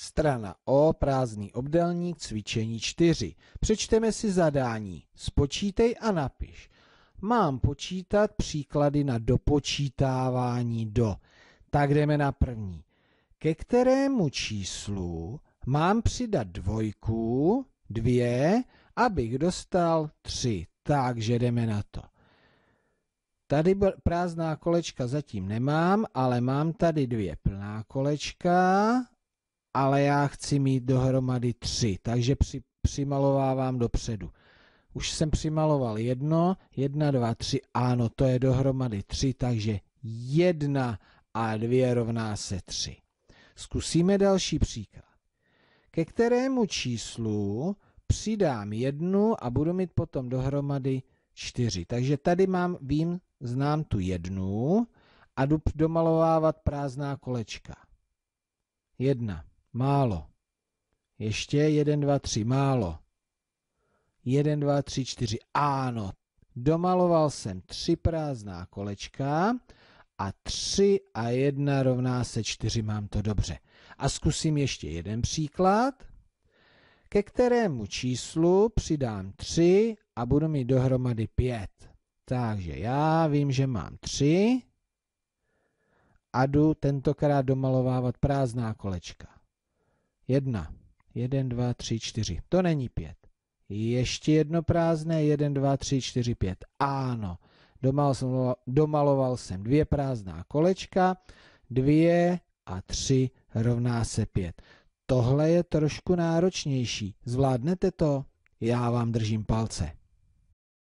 Strana O, prázdný obdelník, cvičení 4. Přečteme si zadání. Spočítej a napiš. Mám počítat příklady na dopočítávání do. Tak jdeme na první. Ke kterému číslu mám přidat dvojku, dvě, abych dostal tři. Takže jdeme na to. Tady prázdná kolečka zatím nemám, ale mám tady dvě plná kolečka ale já chci mít dohromady tři, takže při, přimalovávám dopředu. Už jsem přimaloval jedno, jedna, dva, tři, ano, to je dohromady tři, takže jedna a dvě rovná se tři. Zkusíme další příklad. Ke kterému číslu přidám jednu a budu mít potom dohromady čtyři. Takže tady mám, vím, znám tu jednu a jdu domalovávat prázdná kolečka. Jedna. Málo. Ještě jeden, dva, tři. Málo. Jeden, dva, tři, čtyři. Ano. Domaloval jsem tři prázdná kolečka a tři a jedna rovná se čtyři mám to dobře. A zkusím ještě jeden příklad, ke kterému číslu přidám tři a budu mít dohromady pět. Takže já vím, že mám tři a jdu tentokrát domalovávat prázdná kolečka. Jedna. Jeden, dva, tři, čtyři. To není pět. Ještě jedno prázdné. Jeden, dva, tři, čtyři, pět. Ano. Domaloval jsem, domaloval jsem dvě prázdná kolečka. Dvě a tři rovná se pět. Tohle je trošku náročnější. Zvládnete to? Já vám držím palce.